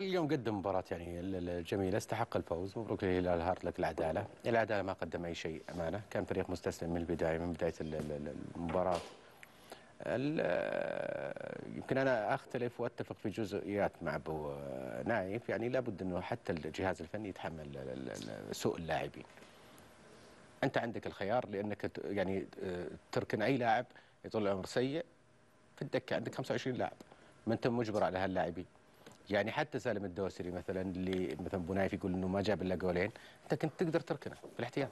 اليوم قدم مباراة يعني الجميلة استحق الفوز مبروك للهلال هارت لك العدالة العدالة ما قدم أي شيء أمانة كان فريق مستسلم من البداية من بداية المباراة يمكن أنا أختلف وأتفق في جزئيات مع أبو نايف يعني لابد أنه حتى الجهاز الفني يتحمل سوء اللاعبين أنت عندك الخيار لأنك يعني آه، تركن أي لاعب يطول عمر سيء في الدكة عندك 25 لاعب ما أنت مجبر على هاللاعبين يعني حتى سالم الدوسري مثلا اللي مثلا بنايف يقول انه ما جاب الا جولين انت كنت تقدر تركنه في الاحتياط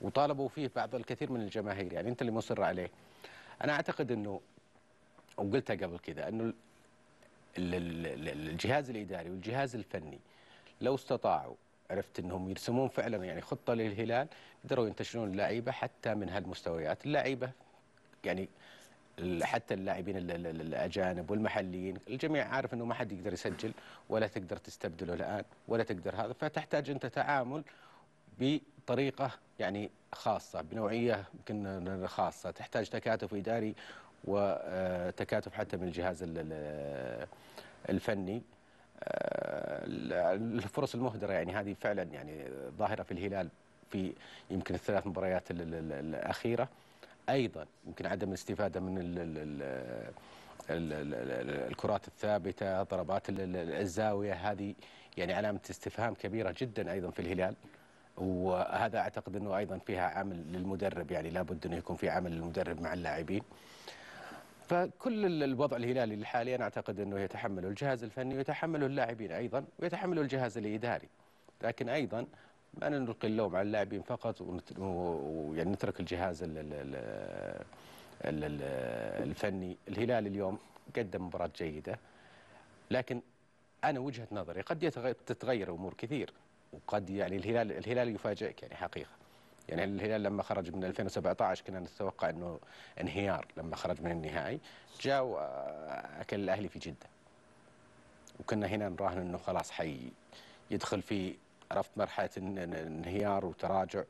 وطالبوا فيه بعض الكثير من الجماهير يعني انت اللي مصر عليه انا اعتقد انه وقلتها قبل كذا انه الجهاز الاداري والجهاز الفني لو استطاعوا عرفت انهم يرسمون فعلا يعني خطه للهلال قدروا ينتشلون اللعيبه حتى من هالمستويات اللعيبه يعني حتى اللاعبين الاجانب والمحليين الجميع عارف انه ما حد يقدر يسجل ولا تقدر تستبدله الان ولا تقدر هذا فتحتاج انت تعامل بطريقه يعني خاصه بنوعيه يمكن خاصه تحتاج تكاتف اداري وتكاتف آه، حتى من الجهاز الفني آه، الفرص المهدره يعني هذه فعلا يعني ظاهره في الهلال في يمكن الثلاث مباريات الاخيره ايضا يمكن عدم الاستفاده من الـ الـ الـ الكرات الثابته ضربات الزاويه هذه يعني علامه استفهام كبيره جدا ايضا في الهلال وهذا اعتقد انه ايضا فيها عمل للمدرب يعني لابد انه يكون في عمل للمدرب مع اللاعبين فكل الوضع الهلالي الحالي انا اعتقد انه يتحمله الجهاز الفني ويتحمله اللاعبين ايضا ويتحمله الجهاز الاداري لكن ايضا ما نلقي اللوم على اللاعبين فقط ويعني نترك الجهاز الفني الهلال اليوم قدم مباراة جيدة لكن أنا وجهة نظري قد تتغير أمور كثير وقد يعني الهلال الهلال يفاجئك يعني حقيقة يعني الهلال لما خرج من 2017 كنا نتوقع أنه انهيار لما خرج من النهائي جاء وأكل الأهلي في جدة وكنا هنا نراهن أنه خلاص حي يدخل في عرفت مرحله انهيار وتراجع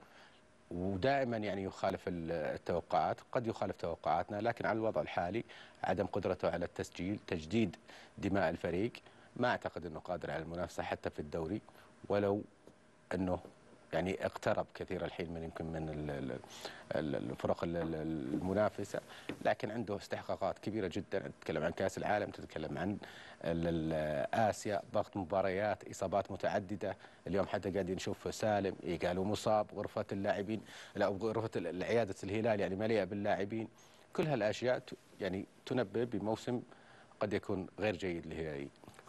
ودائما يعني يخالف التوقعات قد يخالف توقعاتنا لكن على الوضع الحالي عدم قدرته على التسجيل تجديد دماء الفريق ما اعتقد انه قادر على المنافسه حتى في الدوري ولو انه يعني اقترب كثير الحين من يمكن من الفرق المنافسه لكن عنده استحقاقات كبيره جدا تتكلم عن كاس العالم تتكلم عن اسيا ضغط مباريات اصابات متعدده اليوم حتى قاعدين نشوف سالم قالوا مصاب غرفه اللاعبين لا غرفه عياده الهلال يعني مليئه باللاعبين كل هالاشياء يعني تنبه بموسم قد يكون غير جيد للهلالي